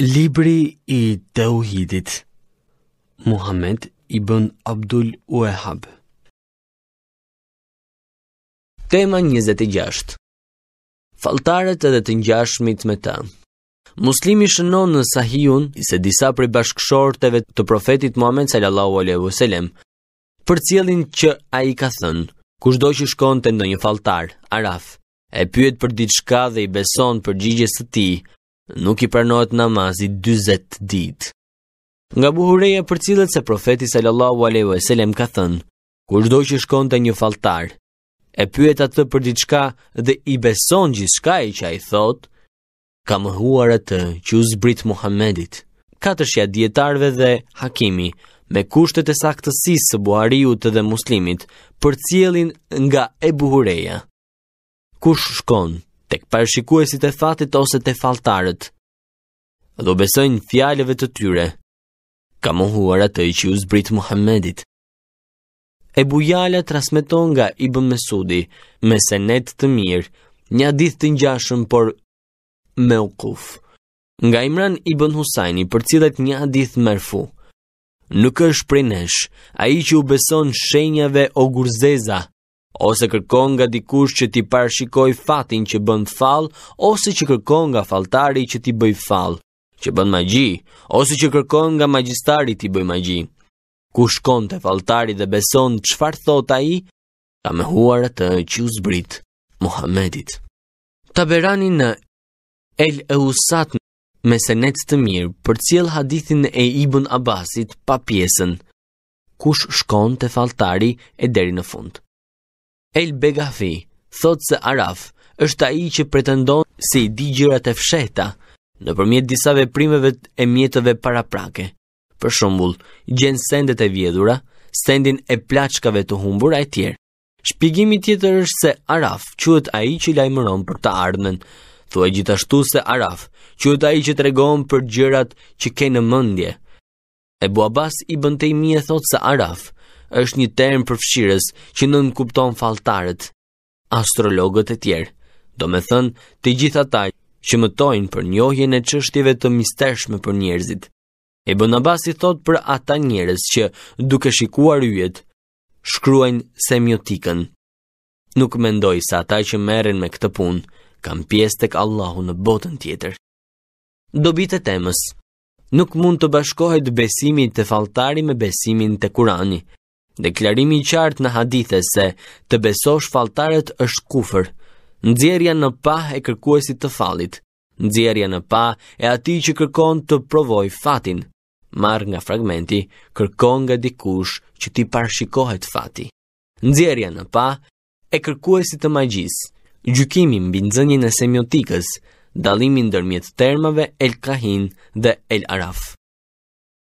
Libri i Dauhidit Muhammed ibn Abdul Wahhab Tema 26 Faltaret edhe të ngjashmit me të Muslimi shënon në Sahihun se disa prej bashkëshorteve të profetit Muhammed sallallahu alaihi wasallam përcjellin që ai ka thënë Kushdo që shkon të ndonjë faltar, Araf, e pyet për ditë shka dhe i beson për gjigjes të ti, nuk i pranohet namazi 40 ditë. Nga buhureja për cilët se profeti sallallahu alaihi e selem ka thënë, kushdo që shkon të një faltar, e pyet atë për diçka dhe i beson gjithë që a i ka më atë që u zbrit Muhammedit, katërshja djetarve dhe hakimi, me kushtet e saktësisë së buhariut dhe muslimit, për cilin nga e buhureja. Kush shkon tek parashikuesit e fatit ose te falltarët. Do besojnë fjalëve të tyre. Ka mohuar atë i që u zbrit Muhammedit. E bujala transmeton nga Ibn Mesudi me senet të mirë, një hadith të ngjashëm por me kuf Nga Imran Ibn Husajni përcillet një hadith mërfu Nuk është prej nesh, ai që u beson shenjave o gurzeza, ose kërkon nga dikush që ti parshikoj fatin që bën fall, ose që kërkon nga falltari që ti bëj fall, që bën magji, ose që kërkon nga magjistari ti bëj magji. Ku shkon te falltari dhe beson çfarë thot ai, ka më atë që u zbrit Muhamedit. Taberani në El Eusat me senet të mirë për cilë hadithin e Ibn Abbasit pa pjesën, kush shkon të faltari e deri në fund. El Begafi thot se Araf është ai që pretendon se i di gjërat e fsheta nëpërmjet disa veprimeve e mjetëve paraprake. Për shembull, gjen sendet e vjedhura, sendin e plaçkave të humbura e tjerë. Shpjegimi tjetër është se Araf quhet ai që lajmëron për të ardhmen. Thuaj gjithashtu se Araf quhet ai që tregon për gjërat që ke në mendje. buabas i ibn Taymi e thot se Araf, është një term fshirës që nën kupton falltarët, astrologët e tjerë. Do me thënë të gjitha taj që më tojnë për njohjen e qështjeve të mistershme për njerëzit. E Bonabas thot për ata njerëz që duke shikuar yjet, shkruajnë semiotikën. Nuk mendoj se ata që merren me këtë punë kanë pjesë tek Allahu në botën tjetër. Dobit e temës. Nuk mund të bashkohet besimi te falltari me besimin te Kurani. Deklarimi i qartë në hadithe se të besosh faltaret është kufër. Nxjerrja në pa e kërkuesit të fallit. Nxjerrja në pa e atij që kërkon të provoj fatin. Marr nga fragmenti, kërkon nga dikush që ti parashikohet fati. Nxjerrja në pa e kërkuesit të magjis. Gjykimi mbi nxënien e semiotikës, dallimi ndërmjet termave El Kahin dhe El Araf.